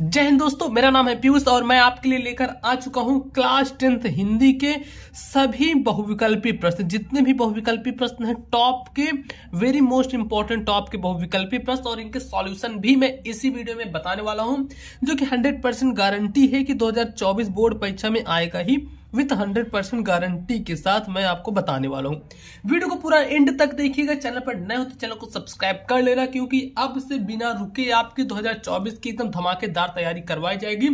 जय हिंद दोस्तों मेरा नाम है पीयूष और मैं आपके लिए लेकर आ चुका हूं क्लास टेंथ हिंदी के सभी बहुविकल्पी प्रश्न जितने भी बहुविकल्पी प्रश्न हैं टॉप के वेरी मोस्ट इंपॉर्टेंट टॉप के बहुविकल्पी प्रश्न और इनके सॉल्यूशन भी मैं इसी वीडियो में बताने वाला हूं जो कि 100 परसेंट गारंटी है कि 2024 बोर्ड परीक्षा में आएगा ही विथ हंड्रेड परसेंट गारंटी के साथ मैं आपको बताने वाला हूँ वीडियो को पूरा एंड तक देखिएगा चैनल पर नए हो तो चैनल को सब्सक्राइब कर लेना क्योंकि अब से बिना रुके आपकी 2024 की एकदम धमाकेदार तैयारी करवाई जाएगी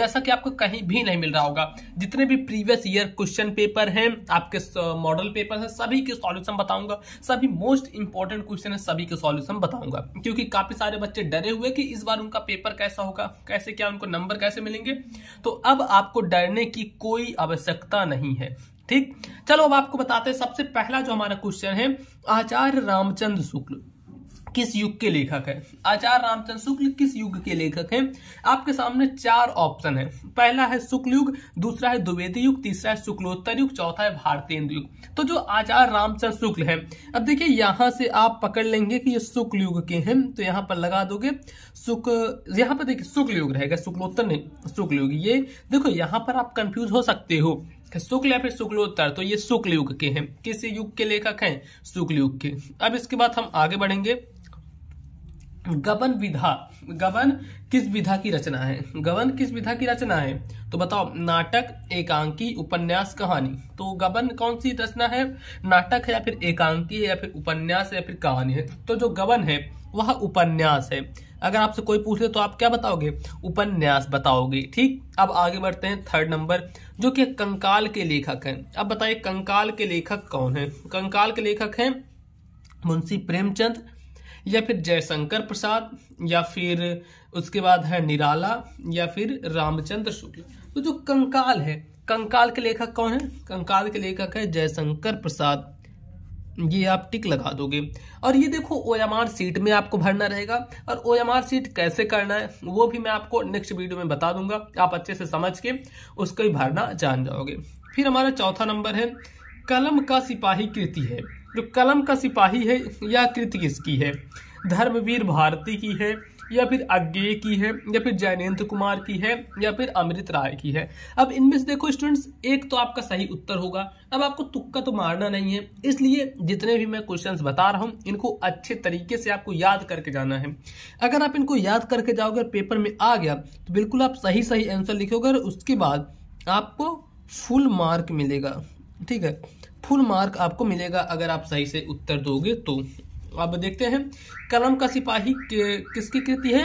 जैसा कि आपको कहीं भी नहीं मिल रहा होगा जितने भी प्रीवियस ईयर क्वेश्चन पेपर है आपके मॉडल पेपर है सभी के सोल्यूशन बताऊंगा सभी मोस्ट इंपॉर्टेंट क्वेश्चन है सभी के सोल्यूशन बताऊंगा क्योंकि काफी सारे बच्चे डरे हुए कि इस बार उनका पेपर कैसा होगा कैसे क्या उनको नंबर कैसे मिलेंगे तो अब आपको डरने की कोई आवश्यकता आवश्यकता नहीं है ठीक चलो अब आपको बताते हैं सबसे पहला जो हमारा क्वेश्चन है आचार्य रामचंद्र शुक्ल किस युग के लेखक है आचार्य रामचंद्र शुक्ल किस युग के लेखक हैं आपके सामने चार ऑप्शन है पहला है शुक्ल युग दूसरा है द्विवेदी युग तीसरा है शुक्लोत्तर युग चौथा है भारतीय युग तो जो आचार्य रामचंद्र शुक्ल है अब देखिए यहां से आप पकड़ लेंगे कि ये शुक्ल युग के हैं तो यहाँ पर लगा दोगे शुक यहाँ पर देखिए शुक्ल युग रहेगा शुक्लोत्तर नहीं शुक्ल युग ये देखो यहाँ पर आप कंफ्यूज हो सकते हो शुक्ल या फिर शुक्लोत्तर तो ये शुक्ल युग के हैं किस युग के लेखक हैं शुक्ल युग के अब इसके बाद हम आगे बढ़ेंगे गबन विधा गबन किस विधा की रचना है गबन किस विधा की रचना है तो बताओ नाटक एकांकी उपन्यास कहानी तो गबन कौन सी रचना है नाटक है या फिर एकांकी है या फिर उपन्यास है या फिर कहानी है तो जो गबन है वह उपन्यास है अगर आपसे कोई पूछे तो आप क्या बताओगे उपन्यास बताओगे ठीक अब आगे बढ़ते हैं थर्ड नंबर जो कि कंकाल के लेखक हैं अब बताइए कंकाल के लेखक कौन है कंकाल के लेखक हैं मुंशी प्रेमचंद या फिर जयशंकर प्रसाद या फिर उसके बाद है निराला या फिर रामचंद्र शुक्ल तो जो कंकाल है कंकाल के लेखक कौन है कंकाल के लेखक है जयशंकर प्रसाद ये आप टिक लगा दोगे और ये देखो ओ एम आर सीट में आपको भरना रहेगा और ओ एम आर सीट कैसे करना है वो भी मैं आपको नेक्स्ट वीडियो में बता दूंगा आप अच्छे से समझ के उसको ही भरना जान जाओगे फिर हमारा चौथा नंबर है कलम का सिपाही कृति है जो कलम का सिपाही है या कृति किसकी है धर्मवीर भारती की है या फिर अज्ञे की है या फिर जैनेन्द्र कुमार की है या फिर अमृत राय की है अब इनमें से देखो स्टूडेंट्स एक तो आपका सही उत्तर होगा अब आपको तुक्का तो मारना नहीं है इसलिए जितने भी मैं क्वेश्चंस बता रहा हूँ इनको अच्छे तरीके से आपको याद करके जाना है अगर आप इनको याद करके जाओगे और पेपर में आ गया तो बिल्कुल आप सही सही आंसर लिखोगे और उसके बाद आपको फुल मार्क मिलेगा ठीक है फुल मार्क आपको मिलेगा अगर आप सही से उत्तर दोगे तो अब देखते हैं कलम का सिपाही किसकी कृति है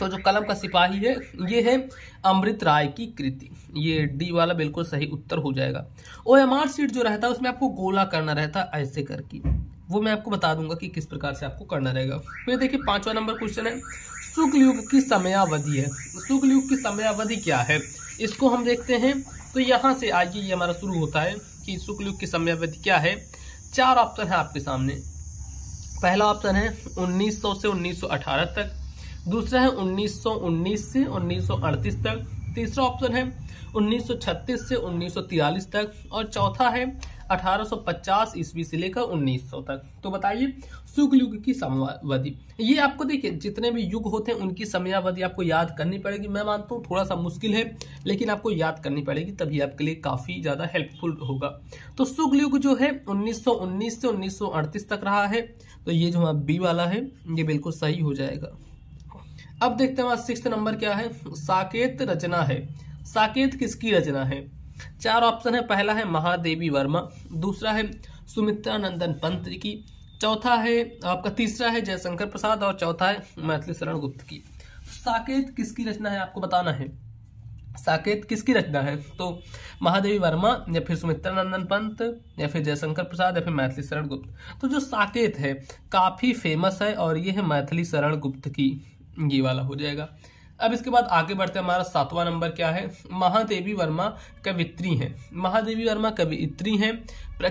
तो जो कलम का सिपाही है ये है अमृत राय की कृति ये डी वाला बिल्कुल सही उत्तर हो जाएगा ओ एम आर सीट जो रहता है उसमें आपको गोला करना रहता है ऐसे करके वो मैं आपको बता दूंगा कि किस प्रकार से आपको करना रहेगा फिर देखिए पांचवा नंबर क्वेश्चन है शुक्ल युग की समयावधि है शुक्ल युग की समयावधि क्या है इसको हम देखते हैं तो यहाँ से आइए ये हमारा शुरू होता है कि शुक्ल युग की समयावधि क्या है चार ऑप्शन है आपके सामने पहला ऑप्शन है 1900 से 1918 तक दूसरा है 1919 से 1938 तक तीसरा ऑप्शन है 1936 से 1943 तक और चौथा है 1850 ईस्वी से लेकर 1900 तक तो बताइए शुक्ल युग की समयावधि ये आपको देखिए जितने भी युग होते हैं उनकी समयावधि आपको याद करनी पड़ेगी मैं मानता हूँ थोड़ा सा मुश्किल है लेकिन आपको याद करनी पड़ेगी तभी आपके लिए काफ़ी ज़्यादा हेल्पफुल होगा तो शुक्ल युग जो है उन्नीस से उन्नीस तक रहा है तो ये जो हमारा बी वाला है ये बिल्कुल सही हो जाएगा अब देखते हैं सिक्स नंबर क्या है साकेत रचना है साकेत किसकी रचना है चार ऑप्शन है पहला है महादेवी वर्मा दूसरा है सुमित्रा नंदन पंत की चौथा है आपका तीसरा है जयशंकर प्रसाद और चौथा है मैथिली शरण गुप्त की साकेत किसकी रचना है आपको बताना है साकेत किसकी रचना है तो महादेवी वर्मा या फिर सुमित्रा नंदन पंत या फिर जयशंकर प्रसाद या फिर मैथिली शरण गुप्त तो जो साकेत है काफ़ी फेमस है और ये है मैथिली शरण गुप्त की ये वाला हो जाएगा अब इसके बाद आगे बढ़ते हैं हमारा सातवां नंबर क्या है महादेवी वर्मा कवित्री हैं महादेवी वर्मा कवित्री हैं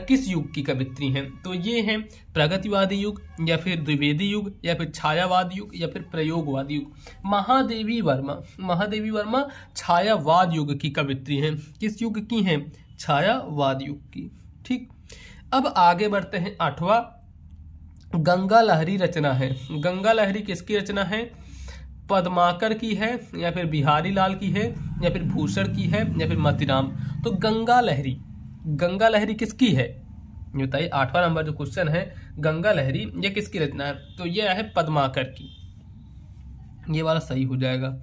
किस युग की कवित्री हैं तो ये हैं प्रगतिवादी युग या फिर द्विवेदी युग या फिर छायावाद युग या फिर प्रयोगवाद युग महादेवी वर्मा महादेवी वर्मा छायावाद युग की कवित्री हैं किस युग की हैं छायावाद युग की ठीक अब आगे बढ़ते हैं आठवा गंगा लहरी रचना है गंगा लहरी किसकी रचना है पदमाकर की है या फिर बिहारी लाल की है या फिर भूषण की है या फिर मतिराम तो गंगा लहरी गंगा लहरी किसकी है ये बताइए आठवां नंबर जो क्वेश्चन है गंगा लहरी ये किसकी रचना है तो ये है पदमाकर की ये वाला सही हो जाएगा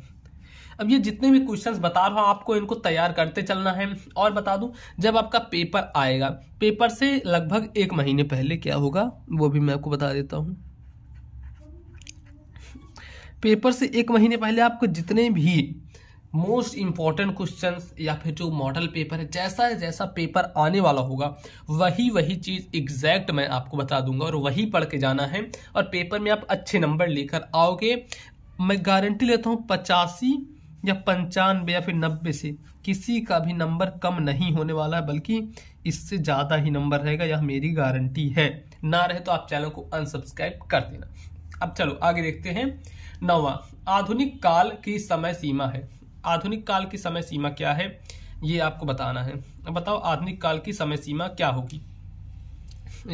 अब ये जितने भी क्वेश्चंस बता रहा हूँ आपको इनको तैयार करते चलना है और बता दूं जब आपका पेपर आएगा पेपर से लगभग एक महीने पहले क्या होगा वो भी मैं आपको बता देता हूँ पेपर से एक महीने पहले आपको जितने भी मोस्ट इम्पॉर्टेंट क्वेश्चन या फिर जो मॉडल पेपर है जैसा जैसा पेपर आने वाला होगा वही वही चीज़ एग्जैक्ट मैं आपको बता दूंगा और वही पढ़ के जाना है और पेपर में आप अच्छे नंबर लेकर आओगे मैं गारंटी लेता हूँ पचासी या पंचानवे या फिर नब्बे से किसी का भी नंबर कम नहीं होने वाला है बल्कि इससे ज़्यादा ही नंबर रहेगा यह मेरी गारंटी है ना रहे तो आप चैनल को अनसब्सक्राइब कर देना अब चलो आगे देखते हैं नवा आधुनिक काल की समय सीमा है आधुनिक काल की समय सीमा क्या है ये आपको बताना है अब बताओ आधुनिक काल की समय सीमा क्या होगी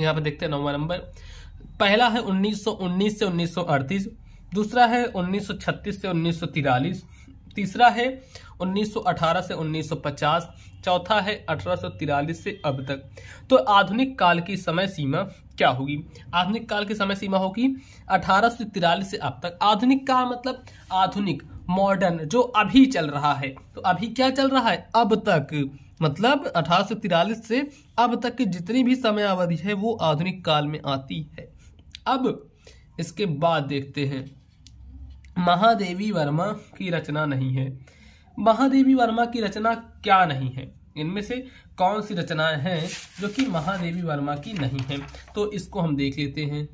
यहाँ पर देखते हैं नौवा नंबर पहला है 1919 से 1938 दूसरा है 1936 से 1943 तीसरा है 1918 से 1950 चौथा है अठारह से अब तक तो आधुनिक काल की समय सीमा क्या होगी आधुनिक काल की समय सीमा होगी अठारह से अब तक आधुनिक का मतलब आधुनिक मॉडर्न जो अभी चल रहा है तो अभी क्या चल रहा है अब तक मतलब अठारह से अब तक की जितनी भी समय अवधि है वो आधुनिक काल में आती है अब इसके बाद देखते हैं महादेवी वर्मा की रचना नहीं है महादेवी वर्मा की रचना क्या नहीं है इनमें से कौन सी रचनाएं हैं जो कि महादेवी वर्मा की नहीं है तो इसको हम देख लेते हैं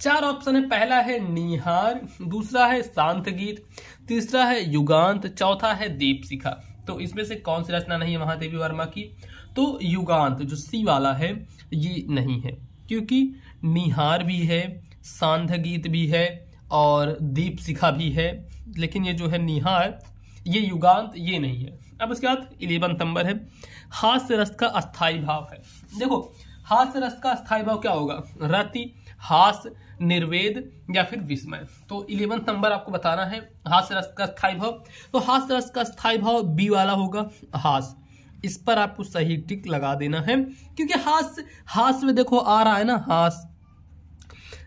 चार ऑप्शन है पहला है निहार दूसरा है शांत गीत तीसरा है युगांत चौथा है दीपशिखा तो इसमें से कौन सी रचना नहीं है महादेवी वर्मा की तो युगांत जो सी वाला है ये नहीं है क्योंकि निहार भी है सांध गीत भी है और दीप भी है लेकिन ये जो है निहार ये युगांत ये नहीं है अब उसके बाद इलेवंथ नंबर है हास्य रस का अस्थाई भाव है देखो हास्य रस का अस्थाई भाव क्या होगा रति हास निर्वेद या फिर विस्मय तो इलेवंथ नंबर आपको बताना है हास्य रस का स्थायी भाव तो हास्य रस का स्थायी भाव बी वाला होगा हास इस पर आपको सही टिक लगा देना है क्योंकि हास हास में देखो आ रहा है ना हास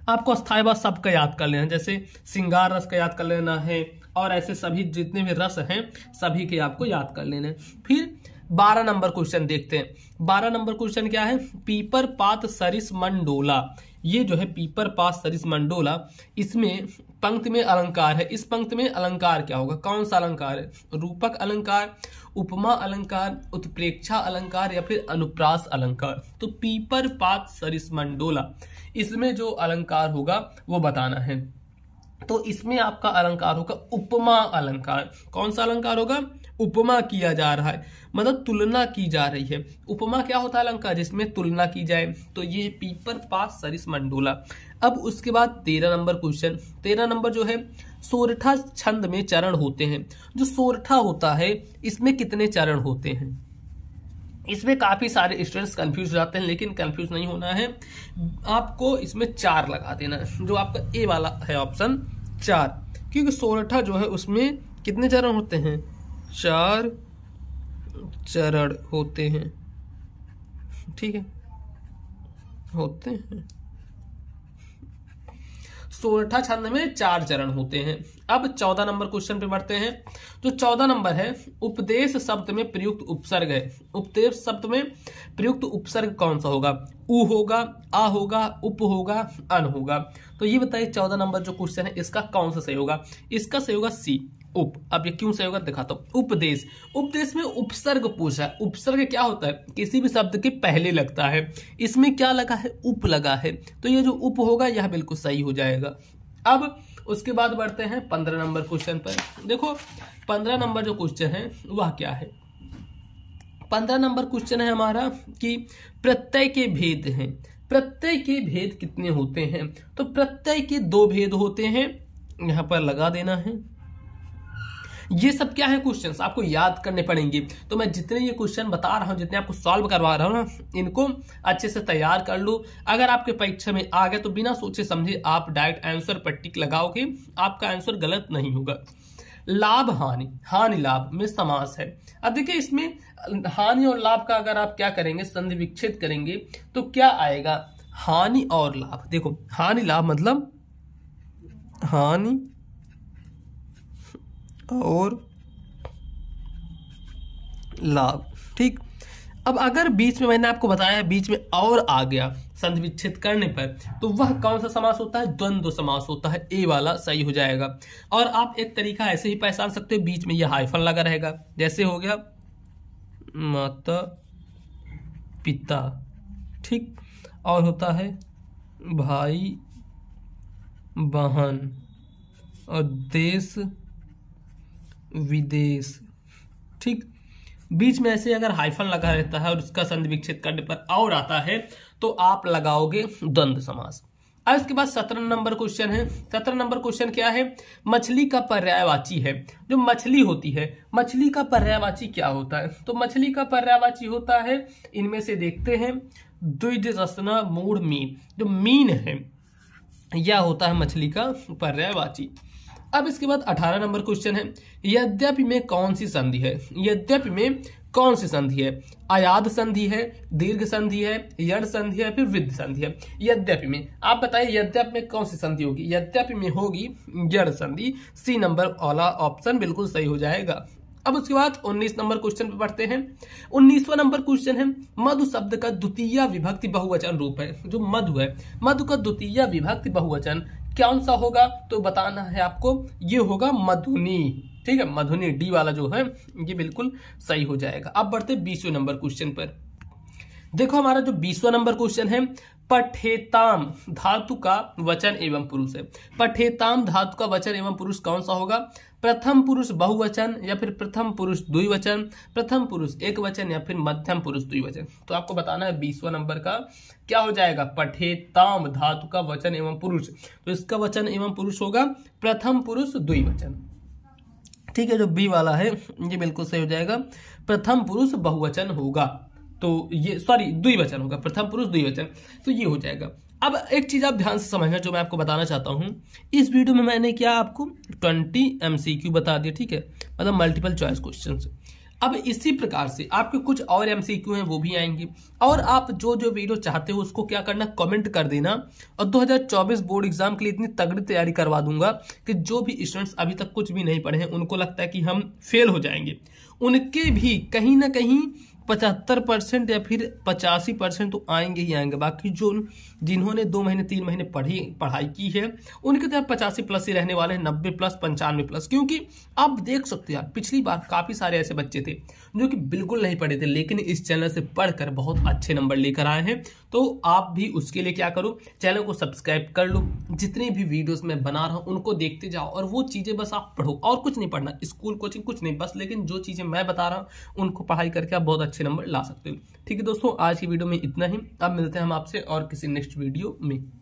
आपको अस्थायी भाव सबका याद कर लेना जैसे सिंगार रस का याद कर लेना है और ऐसे सभी जितने भी रस हैं सभी के आपको याद कर लेने फिर बारह नंबर क्वेश्चन देखते हैं बारह नंबर क्वेश्चन क्या है पीपर पात सरिस मंडोला ये जो है पीपर पात सरिस मंडोला इसमें पंक्त में अलंकार है इस पंक्त में अलंकार क्या होगा कौन सा अलंकार है रूपक अलंकार उपमा अलंकार उत्प्रेक्षा अलंकार या फिर अनुप्रास अलंकार तो पीपर पात सरिस मंडोला इसमें जो अलंकार होगा वो बताना है तो इसमें आपका अलंकार होगा उपमा अलंकार कौन सा अलंकार होगा उपमा किया जा रहा है मतलब तुलना की जा रही है उपमा क्या होता है अलंकार जिसमें तुलना की जाए तो ये पीपर पास सरिस मंडोला अब उसके बाद तेरह नंबर क्वेश्चन तेरह नंबर जो है सोरठा छंद में चरण होते हैं जो सोरठा होता है इसमें कितने चरण होते हैं इसमें काफ़ी सारे स्टूडेंट्स कंफ्यूज जाते हैं लेकिन कंफ्यूज नहीं होना है आपको इसमें चार लगा देना जो आपका ए वाला है ऑप्शन चार क्योंकि सोरठा जो है उसमें कितने चरण होते हैं चार चरण होते हैं ठीक है होते हैं सोरठा छंद में चार चरण होते हैं अब चौदह नंबर क्वेश्चन पे बढ़ते हैं जो तो चौदह नंबर है उपदेश शब्द में प्रयुक्त उपसर्ग है उपदेश शब्द में प्रयुक्त उपसर्ग कौन सा होगा उ होगा आ होगा उप होगा अन होगा तो ये बताइए चौदह नंबर जो क्वेश्चन है इसका कौन सा सही होगा इसका सही होगा सी उप अब ये क्यों सही होगा दिखाता हूँ उपदेश उपदेश में उपसर्ग पूछा है उपसर्ग क्या होता है किसी भी शब्द के पहले लगता है इसमें क्या लगा है उप लगा है तो ये जो उप होगा यह बिल्कुल सही हो जाएगा अब उसके बाद बढ़ते हैं पंद्रह नंबर क्वेश्चन पर देखो पंद्रह नंबर जो क्वेश्चन है वह क्या है पंद्रह नंबर क्वेश्चन है हमारा कि प्रत्यय के भेद हैं प्रत्यय के भेद कितने होते हैं तो प्रत्यय के दो भेद होते हैं यहां पर लगा देना है ये सब क्या है क्वेश्चंस आपको याद करने पड़ेंगे तो मैं जितने ये क्वेश्चन बता रहा हूँ जितने आपको सॉल्व करवा रहा हूँ ना इनको अच्छे से तैयार कर लो अगर आपके परीक्षा में आ गए तो बिना सोचे समझे आप डायरेक्ट आंसर पर टिक लगाओगे आपका आंसर गलत नहीं होगा लाभ हानि हानि लाभ में समास है अब देखिए इसमें हानि और लाभ का अगर आप क्या करेंगे संधि विक्षेद करेंगे तो क्या आएगा हानि और लाभ देखो हानि लाभ मतलब हानि और लाभ ठीक अब अगर बीच में मैंने आपको बताया बीच में और आ गया संधि विच्छेद करने पर तो वह कौन सा समास होता है द्वंद्व समास होता है ए वाला सही हो जाएगा और आप एक तरीका ऐसे ही पहचान सकते हो बीच में यह हाइफन लगा रहेगा जैसे हो गया माता पिता ठीक और होता है भाई बहन और देश विदेश ठीक बीच में ऐसे अगर हाइफन लगा रहता है और उसका संधि विच्छेद करने पर और आता है तो आप लगाओगे द्वंद समास अब इसके बाद सत्रह नंबर क्वेश्चन है सत्रह नंबर क्वेश्चन क्या है मछली का पर्यायवाची है जो मछली होती है मछली का पर्यायवाची क्या होता है तो मछली का पर्यायवाची होता है इनमें से देखते हैं द्विज रसना मूड मीन जो मीन है यह होता है मछली का पर्यायवाची अब इसके बाद अठारह नंबर क्वेश्चन है यद्यपि में कौन सी संधि है यद्यपि में कौन सी संधि है आयाद संधि है दीर्घ संधि है यण संधि है फिर वृद्ध संधि है यद्यपि में आप बताइए यद्यपि में कौन सी संधि होगी यद्यपि में होगी यण संधि सी नंबर वाला ऑप्शन बिल्कुल सही हो जाएगा अब उसके बाद 19 नंबर क्वेश्चन पे पढ़ते हैं 19वां नंबर क्वेश्चन है मधु शब्द का द्वितीय विभक्ति बहुवचन रूप है जो मधु है मधु का द्वितीय विभक्ति बहुवचन कौन सा होगा तो बताना है आपको ये होगा मधुनी ठीक है मधुनी डी वाला जो है ये बिल्कुल सही हो जाएगा अब बढ़ते बीसवें नंबर क्वेश्चन पर देखो हमारा जो बीसवा नंबर क्वेश्चन है पठेताम धातु का वचन एवं पुरुष है पठेताम धातु का वचन एवं पुरुष कौन सा होगा प्रथम पुरुष बहुवचन या फिर प्रथम पुरुष द्विवचन प्रथम पुरुष एक वचन या फिर मध्यम पुरुष द्विवचन तो आपको बताना है बीसवा नंबर का क्या हो जाएगा पठेताम धातु का वचन एवं पुरुष तो इसका वचन एवं पुरुष होगा प्रथम पुरुष द्विवचन ठीक है जो बी वाला है ये बिल्कुल सही हो जाएगा प्रथम पुरुष बहुवचन होगा तो ये सॉरी द्विवचन होगा प्रथम पुरुष द्विवचन तो ये हो जाएगा अब एक चीज़ आप ध्यान से समझना जो मैं आपको बताना चाहता हूँ इस वीडियो में मैंने क्या आपको ट्वेंटी एम बता दिया ठीक है मतलब मल्टीपल चॉइस क्वेश्चन अब इसी प्रकार से आपके कुछ और एमसीक्यू हैं वो भी आएंगे और आप जो जो वीडियो चाहते हो उसको क्या करना कमेंट कर देना और 2024 बोर्ड एग्जाम के लिए इतनी तगड़ी तैयारी करवा दूंगा कि जो भी स्टूडेंट्स अभी तक कुछ भी नहीं पढ़े हैं उनको लगता है कि हम फेल हो जाएंगे उनके भी कहीं ना कहीं पचहत्तर परसेंट या फिर पचासी परसेंट तो आएंगे ही आएंगे बाकी जो जिन्होंने दो महीने तीन महीने पढ़ी पढ़ाई की है उनके तरफ तो पचासी प्लस ही रहने वाले हैं नब्बे प्लस पंचानवे प्लस क्योंकि आप देख सकते हैं पिछली बार काफ़ी सारे ऐसे बच्चे थे जो कि बिल्कुल नहीं पढ़े थे लेकिन इस चैनल से पढ़कर बहुत अच्छे नंबर लेकर आए हैं तो आप भी उसके लिए क्या करो चैनल को सब्सक्राइब कर लो जितने भी वीडियोस मैं बना रहा हूँ उनको देखते जाओ और वो चीज़ें बस आप पढ़ो और कुछ नहीं पढ़ना स्कूल कोचिंग कुछ नहीं बस लेकिन जो चीज़ें मैं बता रहा हूँ उनको पढ़ाई करके आप बहुत अच्छे नंबर ला सकते हो ठीक है दोस्तों आज की वीडियो में इतना ही अब मिलते हैं हम आपसे और किसी नेक्स्ट वीडियो में